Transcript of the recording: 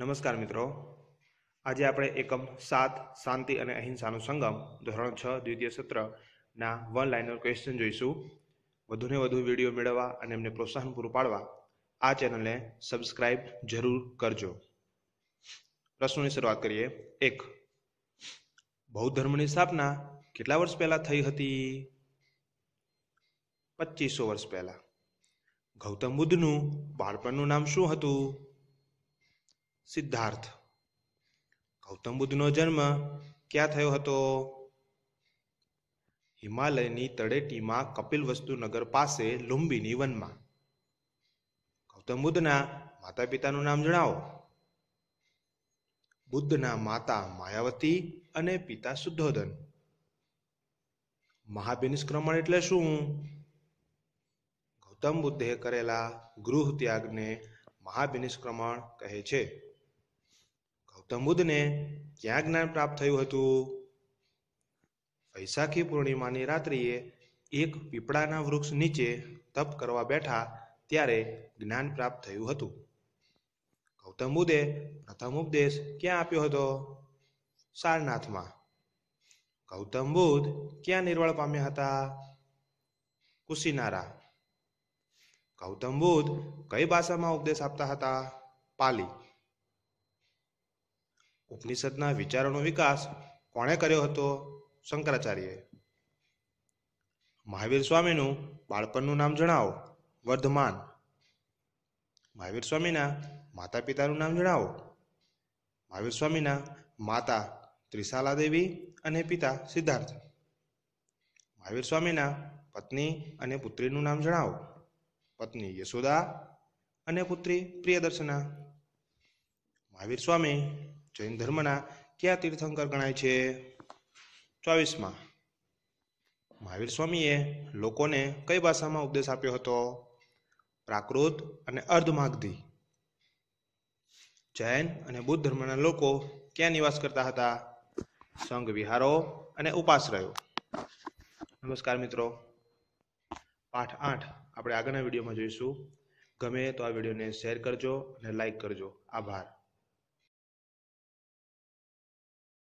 નમસ્કાર મિત્રો આજે આપણે એકમ સાત શાંતિ અને અહિંસાનું સંગમ ધોરણ છ દ્વિતીય સત્રના વન લાઇનર ક્વેશ્ચન જોઈશું વધુને વધુ વિડીયો મેળવવા અને એમને પ્રોત્સાહન પૂરું પાડવા આ ચેનલને સબસ્ક્રાઇબ જરૂર કરજો પ્રશ્નોની શરૂઆત કરીએ એક બૌદ્ધ ધર્મની સ્થાપના કેટલા વર્ષ પહેલાં થઈ હતી પચીસો વર્ષ પહેલાં ગૌતમ બુદ્ધનું બાળપણનું નામ શું હતું સિદ્ધાર્થ ગૌતમ બુદ્ધનો જન્મ ક્યાં થયો હતો હિમાલયની તળેટીમાં કપિલવસ્તુ નગર પાસે લુંબિની વનમાં ગૌતમ બુદ્ધના માતા પિતાનું નામ જણાવો બુદ્ધના માતા માયાવતી અને પિતા શુદ્ધોધન મહાબિનિષ્ક્રમણ એટલે શું ગૌતમ બુદ્ધે કરેલા ગૃહ ત્યાગને મહાબિનિષ્ક્રમણ કહે છે તમુદને ક્યાં જ્ઞાન પ્રાપ્ત થયું હતું વૈશાખી પૂર્ણિમાની રાત્રિએ એક પીપળાના વૃક્ષ નીચે તપ કરવા બેઠા ત્યારે જ્ઞાન પ્રાપ્ત થયું હતું ગૌતમ બુદ્ધે પ્રથમ ઉપદેશ ક્યાં આપ્યો હતો સારનાથમાં ગૌતમ બુદ્ધ ક્યાં નિર્વાળ પામ્યા હતા કુશીનારા ગૌતમ બુદ્ધ કઈ ભાષામાં ઉપદેશ આપતા હતા પાલી ઉપનિષદના વિચારોનો વિકાસ કોણે કર્યો હતો શંકરાચાર્યએ મહાવીર સ્વામીનું બાળપણનું નામ જણાવો વર્ધમાન મહાવીર સ્વામીના માતા પિતાનું નામ જણાવો મહાવીર સ્વામીના માતા ત્રિશાલાદેવી અને પિતા સિદ્ધાર્થ મહાવીર સ્વામીના પત્ની અને પુત્રીનું નામ જણાવો પત્ની યશોદા અને પુત્રી પ્રિયદર્શના મહાવીર સ્વામી જૈન ધર્મના કયા તીર્થંકર ગણાય છે ચોવીસમાં મહાવીર સ્વામીએ લોકોને કઈ ભાષામાં ઉપદેશ આપ્યો હતો પ્રાકૃત અને અર્ધમાગધી જૈન અને બુદ્ધ ધર્મના લોકો ક્યાં નિવાસ કરતા હતા સંઘ વિહારો અને ઉપાશ્રયો નમસ્કાર મિત્રો પાઠ આઠ આપણે આગળના વિડીયોમાં જોઈશું ગમે તો આ વિડીયોને શેર કરજો અને લાઈક કરજો આભાર